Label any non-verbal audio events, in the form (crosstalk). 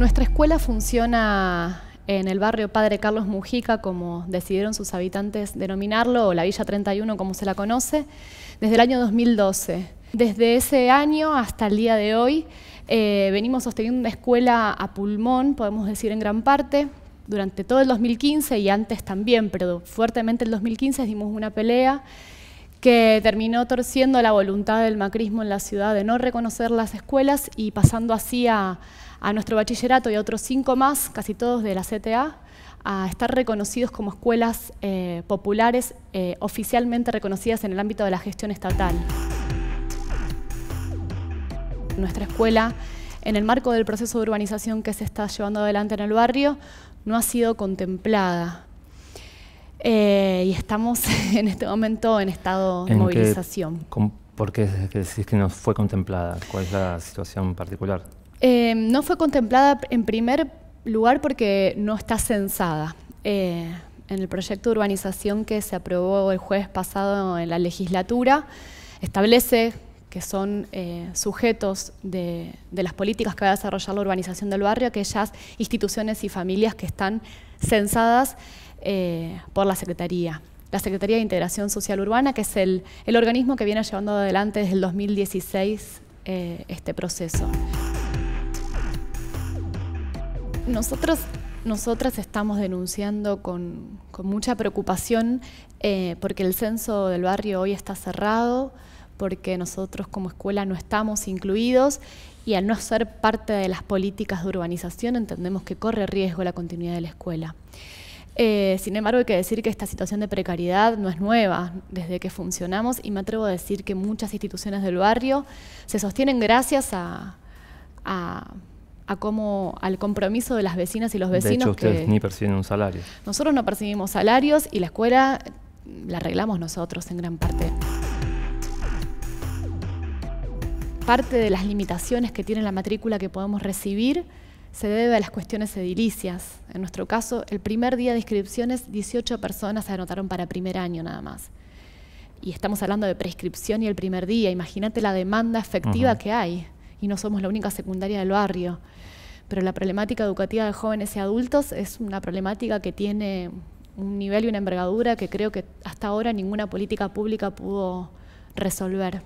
Nuestra escuela funciona en el barrio Padre Carlos Mujica, como decidieron sus habitantes denominarlo, o la Villa 31 como se la conoce, desde el año 2012. Desde ese año hasta el día de hoy eh, venimos sosteniendo una escuela a pulmón, podemos decir en gran parte, durante todo el 2015 y antes también, pero fuertemente el 2015 dimos una pelea que terminó torciendo la voluntad del macrismo en la ciudad de no reconocer las escuelas y pasando así a, a nuestro bachillerato y a otros cinco más, casi todos de la CTA, a estar reconocidos como escuelas eh, populares eh, oficialmente reconocidas en el ámbito de la gestión estatal. Nuestra escuela, en el marco del proceso de urbanización que se está llevando adelante en el barrio, no ha sido contemplada. Eh, y estamos (laughs) en este momento en estado de movilización. ¿Por qué decís que no fue contemplada? ¿Cuál es la situación particular? Em, no fue contemplada en primer lugar porque no está censada. Eh, en el proyecto de urbanización que se aprobó el jueves pasado en la legislatura, establece que son eh, sujetos de, las políticas que va a desarrollar la urbanización del barrio, aquellas instituciones y familias que están censadas eh, por la Secretaría. La Secretaría de Integración Social Urbana, que es el, organismo que viene llevando adelante desde el 2016 este proceso. Nosotros, nosotras estamos denunciando con, mucha preocupación eh, porque el censo del barrio hoy está cerrado, porque nosotros como escuela no estamos incluidos y al no ser parte de las políticas de urbanización entendemos que corre riesgo la continuidad de la escuela. Eh, sin embargo, hay que decir que esta situación de precariedad no es nueva desde que funcionamos y me atrevo a decir que muchas instituciones del barrio se sostienen gracias a a cómo, al compromiso de las vecinas y los vecinos. De hecho, ustedes ni perciben un salario. Nosotros no percibimos salarios y la escuela la arreglamos nosotros en gran parte. Parte de las limitaciones que tiene la matrícula que podemos recibir se debe a las cuestiones edilicias. En nuestro caso, el primer día de inscripciones, 18 personas se anotaron para primer año nada más. Y estamos hablando de prescripción y el primer día. Imagínate la demanda efectiva que hay y no somos la única secundaria del barrio. Pero la problemática educativa de jóvenes y adultos es una problemática que tiene un nivel y una envergadura que creo que hasta ahora ninguna política pública pudo resolver.